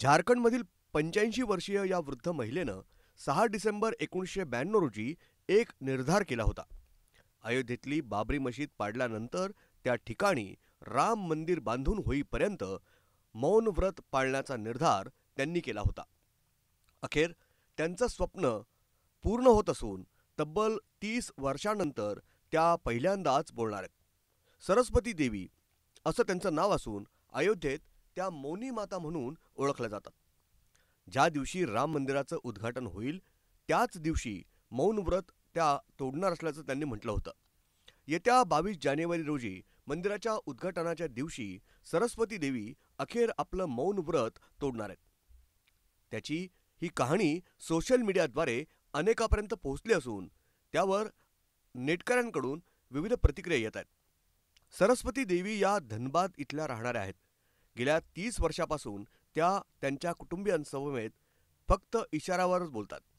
झारखंडमधील पंच्याऐंशी वर्षीय या वृद्ध महिलेनं सहा डिसेंबर एकोणीसशे ब्याण्णव रोजी एक निर्धार केला होता अयोध्येतली बाबरी मशीद पाडल्यानंतर त्या ठिकाणी राम मंदिर बांधून होईपर्यंत मौन व्रत पाळण्याचा निर्धार त्यांनी केला होता अखेर त्यांचं स्वप्न पूर्ण होत असून तब्बल तीस वर्षानंतर त्या पहिल्यांदाच बोलणार आहेत सरस्वती देवी असं त्यांचं नाव असून अयोध्येत त्या मौनी माता म्हणून ओळखल्या जातात ज्या दिवशी राम मंदिराचं उद्घाटन होईल त्याच दिवशी मौन व्रत त्या तोडणार असल्याचं त्यांनी म्हटलं होतं येत्या बावीस जानेवारी रोजी मंदिराच्या उद्घाटनाच्या दिवशी सरस्वती देवी अखेर आपलं मौन व्रत तोडणार आहेत त्याची ही कहाणी सोशल मीडियाद्वारे अनेकापर्यंत पोहोचली असून त्यावर नेटकऱ्यांकडून विविध प्रतिक्रिया येत आहेत सरस्वती देवी या धनबाद इथल्या राहणाऱ्या आहेत गेल्या तीस वर्षापासून त्या त्यांच्या कुटुंबियांसमवेत फक्त इशारावरच बोलतात